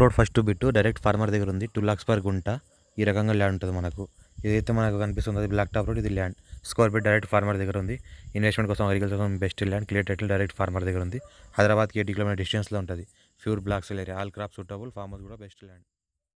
road first bit direct farmer దగ్గర ఉంది two lakhs per గుంట ఈ రకంగా ల్యాండ్ ఉంటుంది మనకు ఇదైతే మనకు కనిపిస్తుంది అది బ్లాక్ టాప్ రోడ్ ఇది land square feet direct farmer దగ్గర ఉంది ఇన్వెస్ట్మెంట్ కోసం అగ్రికల్చర్ కోసం best land clear title direct farmer దగ్గర ఉంది హైదరాబాద్కి ఎయిటీ కిలోమీటర్ డిస్టెన్స్లో ఉంటుంది pure black area all crop suitable farmers కూడా బెస్ట్ ల్యాండ్